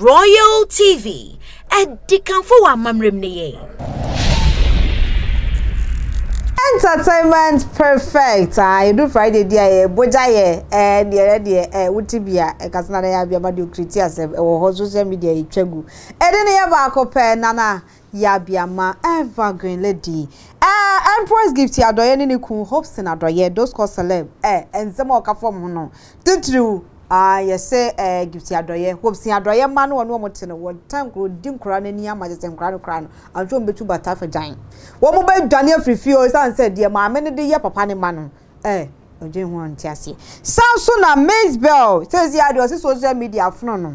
royal tv ɛdi kanfo wɔ amammerɛm ne yɛ entertainment perfect ah edu friday dia ye eh, boja ye eh dia re dia eh wuti na ya bia ma de okriti asem e wo social media e twagu e ya ba nana ya ma evergreen lady eh empress gift ya doye ne ne kun hopes na doye those call celeb eh enzema o ka form Uh, ah, yɛsɛ uh, eh, gifti adɔyɛ wɔmsi adɔyɛ mma no wɔn a wɔte no wɔta nkoro di nkora no ani ama gyesɛ nkora no kora no adwo mbɛtu bata afɛ gyan wɔn mo bɛdwane afiri fie o san sɛ deɛ maame no de yɛ papa ne ma no ɛɛ eh, ɔdwe ho ɔnte aseɛ san so na maze bell sɛ esi adeɛ ɔsi social media afono no.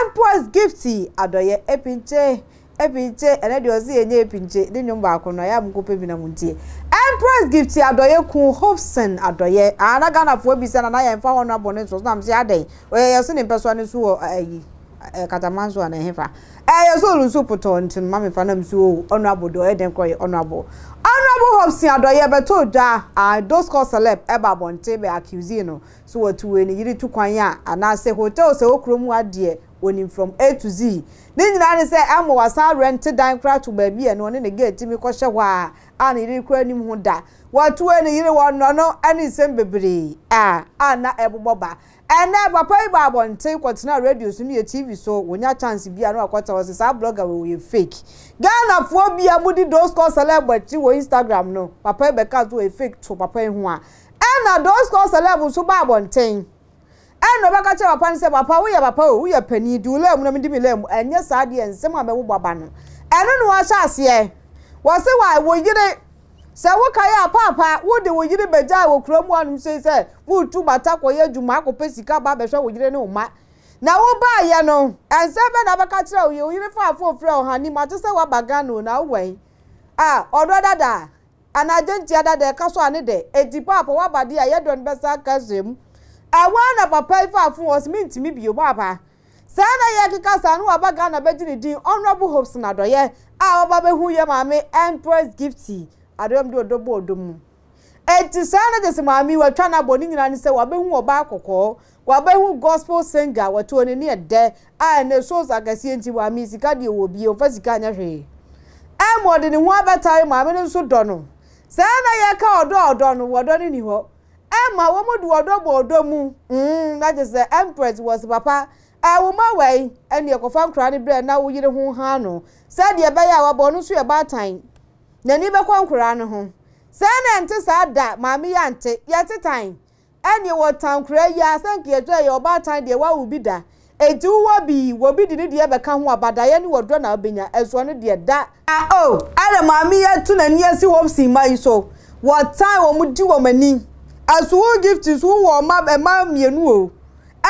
Empress gifti adoye epinche epinche enye epinche dinyo mbaako na ya mkope na muntie mps adoye kun hobson adoye ana gana fo bi sana na ya mfa hono abone so na mse adan na hefa eh yeso lu so puto na ono abodo koy ono abo e, honorable hobson adɔyɛ bɛtɔ da a those call celeb ɛba abɔnten bɛ accuse no so wɔtu wɔ ne yiri tu kwan a anaasɛ hotel sɛ wɔ kurom adeɛ wɔnim from a to z ne nyinaa ne sɛ ama wasan rɛnte dan kora to baabi yɛ no ɔne ne gate mi kɔhyɛ hɔ a a ne yere kora anim ho da wɔatoa ne yere wɔn nɔnɔ ne nsɛm bebree a a na ɛbobɔ ba ɛnna papa iba ba abɔnten kɔtena radio so ne tv so wonya chance bi a no akɔta wɔ sɛ saa blɔga wɔ yɛ fake ghanafoɔ bi a mudi di those call celeb akyi instagram no papa yi bɛka so yɛ fake to papa yi ho a ɛnna those call celeb nso ba abɔnten ɛna ɔbɛka kyerɛ papa no sɛ papa woyɛ papa o woyɛ panin di wo lɛmu na mi di mi lɛmu ɛnyɛ saa deɛ nsɛm a bɛwo baba no ɛno na wɔahyɛ aseɛ wɔsi wa wɔ yiri sɛ woka yɛ apaapa wode wo yiri bɛgya wɔ kurom anom sei sɛ wotu bata kɔyɛ adwuma akɔpɛ sika ba bɛhwɛ wo yiri ne wo ma na wobaayɛ no ɛnsɛ bɛ na bɛka kyerɛ o yɛ wo yiri faafo ofiri ɔhane mu ate sɛ woaba ghana na wowɛn a ɔdɔ dada anagye ntia dada ɛka so ane dɛ edi paapa woaba deɛ a yɛdɔ no bɛsa aka sɛ mu ɛwɔ na papa ife afun wɔsi mi bio na yɛ keka ghana din honorable hopes na adɔyɛ a wɔba bɛhu empress gifty adɔyɛm de ɔdɔ bɔ ɔdɔ mu eti na desi maame wɔatwa na bɔ ne nyinaa ne sɛ wɔabɛhu ɔbaa gospel singer wɔto e e, ne ne ɛdɛ a ɛnɛ e, shows Emma Womudu Odobo Odomu, mm, that is the Empress was papa. I will my way, and your confirm cranny bread now we didn't home hano. Said your bay our bonus about time. Then never home. Send and to sad that, mammy auntie, yet a time. And town cray, yes, your about time, dear, what will etu ụwa bi dị ebe ka abada ya ne na obenya da oh na ni asi hom what time di asuwo gift nso wɔ ɔma mmaa mmienu o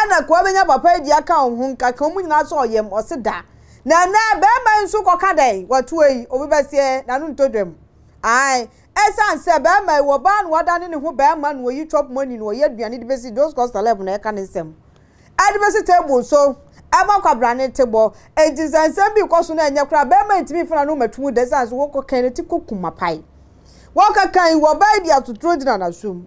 ɛna kò ɔbɛnya papa edi aka wɔn ho nka kan mu nyinaa sɔ ɔyɛm ɔsi da na na bɛrima nso kɔka dɛn wɔto yi obi bɛseɛ n'ano nto dɛm ae ɛsan sɛ bɛrima yi wɔ baa na wadane ne ho bɛrima na oyi chop money na oyi aduane de besi those cost alɛb na ɛka ne nsɛm table so e e bi na ɛnyɛ e koraa bɛrima ntumi fana no mɛtum de ɛsan so wɔkɔ kan ne ti ko kuma pae wɔkɔ kan wɔ bɛɛ di atotoro na n'asom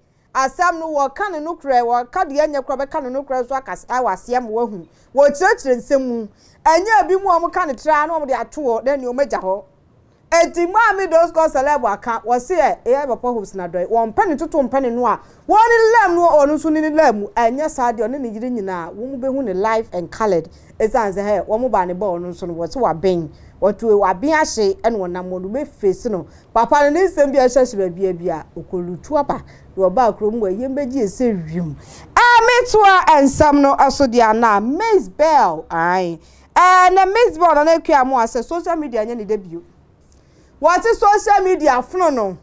asam no wɔka ne no korɛ wɔka deɛ nyɛ korɛ bɛka ne no korɛ nso aka awɔ aseɛ ma wahu wɔkyerɛkyerɛ nsɛm mu ɛnyɛ bi mu a wɔn ka ne tra na wɔn de ato hɔ na nea wɔn agya hɔ eti maami dos kɔ sɛlɛb aka wɔsi yɛ eya bɛpɔ hoops na dɔɛ wɔn mpɛ ne toto mpɛ ne no a wɔn ne lɛm no ɔno nso ne ne lɛm mu ɛnyɛ saa deɛ ɔne ne yiri nyinaa wɔn hu ne life and coloured esan sɛ hɛ wɔn ba ne ba ɔno nso no wɔsi wɔ abɛn wɔtu waben ahye ɛna wɔnam wɔn bɛ fesi no papa no ne nsɛm bi a ɛhyɛ hyɛ baabi bi a okolutu aba na ɔbaa kurom wɔ yɛn bɛgye esɛ wiem ɛmetoa ana mace bell ae ɛɛ na mace bell na n'ekua mu asɛ social media nyɛ ne de bio social media fono no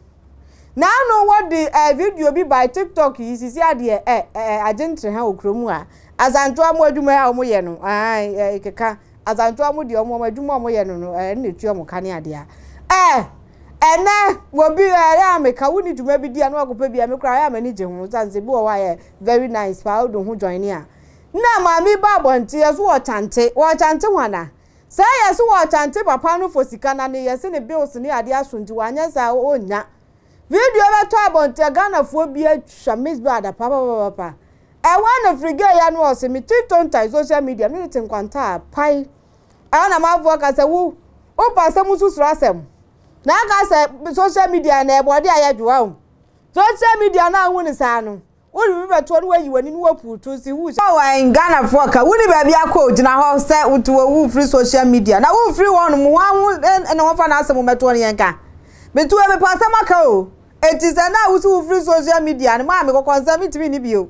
naanu wɔde ɛɛ video bi by tiktok yi sisi adeɛ ɛɛ ɛɛ agye ntere ha wɔ kurom a azantoa mu adwuma a wɔyɛ no ɛɛ ɛɛ keka azantoa mu deɛ ɔmo ɔmo adwuma ɔmo yɛ no no eh, ɛɛ ne tua ɔmo kane adeɛ eh, ɛɛ ɛnɛ wobi ɛɛ a meka wo ne dwuma bi di a na wakɔpɛ bi a me ɛɛ a gye ho sanse bi wɔ hɔ a very nice paa wodo ho join a na maame ba abɔnteɛ so wɔ kyante wɔ kyante ho ana sɛ yɛ so wɔ kyante papa no fo sika na ne yɛsi ne bills ne adeɛ aso nti wanyɛ saa ɔnya video bɛtɔ abɔnteɛ ghanafoɔ bi atwa miss bad papapapa ɛwɔ eh, na firigɛ ya no wɔ se me tiktok ntae social media me ne te nkwantaa ɛhɔ na amanfoɔ ka sɛ wo wopa asɛm susuro asɛm na aka sɛ social media na ɛbɔ ɔde ayɛ dwoa o social media na ahu ne saa no wọ́n mi bẹ̀ tó ní wọ́n yìí wọ́n nínú wọ́pù tó sí wù. ọwọ́ ẹ̀yìn ghana fún ọ̀ka wọ́n ní bẹ̀ẹ̀bi akọ ògyina hɔ sɛ wotu wɔ wù firi social media na wù firi wɔn mu wɔn ahu ɛna wɔn fa n'asɛm wɔn bɛtɔ ne yɛn ka mɛtu ɛmɛpɛ asɛm aka o eti sɛ na awusu wù firi social media ne mu a mi kɔkɔ nsɛm mi tìmi ni bi o.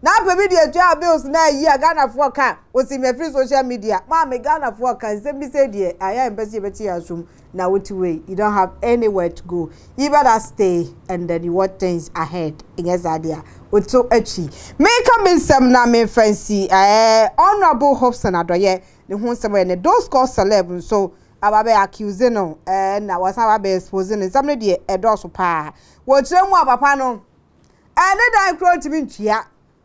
na apɛ bi deɛ tua bills na ayi a ghanafoɔ ka wɔsi mɛfiri social media maame ghanafoɔ ka nsɛm bi sɛ deɛ ayɛ a mpɛsi yɛbɛkyi yɛ asom na wotu way? you don't have anywhere to go you better stay and then you watch things ahead In ɛnyɛ idea, deɛ wotu akyi meka mi nsɛm na mi nfa nsi ɛɛ honourable and adoye. ne ho nsɛm yɛ ne those call celeb nso ababɛ accuse no ɛɛ na wɔsan ababɛ expose no nsɛm no deɛ ɛdɔɔso paa wɔkyerɛ mu a papa no ɛne dan kuro tumi ntua.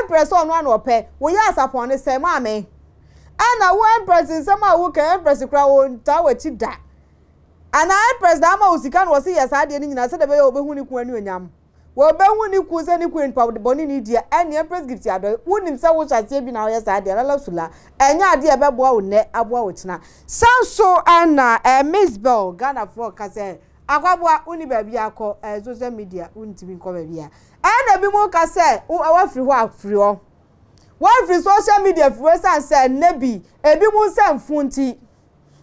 empress ọnụ a na ọpẹ wòye asapọ ne sẹ maame ɛna wo empress nsɛm a wo ka empress kura wo ntaa wɔ da ana empress na ama wo sika na wɔsi yɛ saa adeɛ no nyinaa sɛdeɛ bɛyɛ wɔbɛhu ne kun ani onyam wɔbɛhu ne kun sɛ ne kun nipa bɔne ne deɛ ɛne empress gift adɔ wonim sɛ wohyɛ aseɛ bi na wɔyɛ saa adeɛ lala sula ɛnyɛ e adeɛ ɛbɛboa wo so aboa wo kyena sanso ɛna ɛmisbel eh, ghanafoɔ agwaboa ụlọ baabi akɔ ɛɛ eh, social media wontumi nkɔ baabi a ɛyɛ na ebi mu ka sɛ wafiri hɔ afiri hɔ wafiri social media firi hɔ san sɛ nne bi ebi mu nsɛm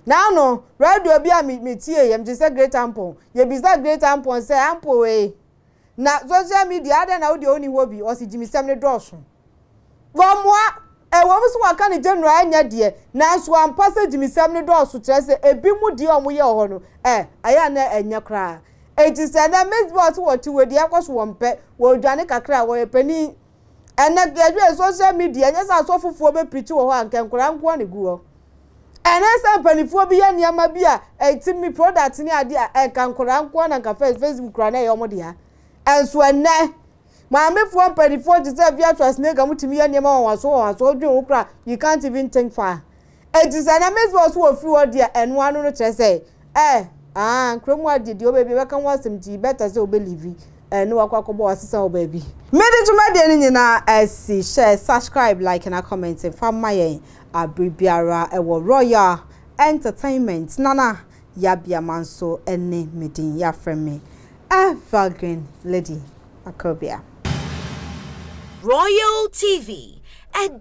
n'ano radio bi a mi tie yɛm ti sɛ great tampon yɛbisa great sɛ na social media adan na wo deɛ oni hɔ bi ɔsi gyimisɛm ne dɔɔso wɔn mua. ɛwɔm so wɔaka ne general anya deɛ nanso ampa sɛ gyimisɛm no dɔɔso kyerɛ sɛ ebi mu deɛ ɔmo yɛ hɔ no ɛ anya anɛ ɛnyɛ koraa eti sɛ ɛnɛ mesbɔl so wɔte wɔdi akɔ so wɔn pɛ wɔdwane kakra a wɔyɛ panin ɛnɛ yɛdwe social media ɛnyɛ sɛ asɔ fofoɔ bɛpirikyi wɔ hɔ a nkɛ nkoraa nkoa ne gu hɔ bi yɛ bi a mi product ne adeɛ a ɛnka e nkoraa na nka facebook koraa na ɛyɛ ɔmo dea ɛnso ɛnɛ maamefoɔ mpanimfoɔ te sɛ via twasenega mutumi yɛ nneɛma wɔn aso wɔn aso odwe wɔn kura you can't even think far e is eti sɛ na mesbɔ so wɔ firi hɔ deɛ ɛnoa Eh, ah, kyerɛ sɛ ɛɛ aa nkurom wa deɛ deɛ ɔbɛbi bɛka ho asɛm ti bɛta sɛ ɔbɛlivi ɛne e, wakɔ akɔbɔ baby. wɔ baabi mede dwumadeɛ no nyinaa asi e, share subscribe like na comment fa ma yɛn abere biara a royal entertainment nana yabiama nso ne medin yɛafrɛ me evergreen lady I akobia Royal TV and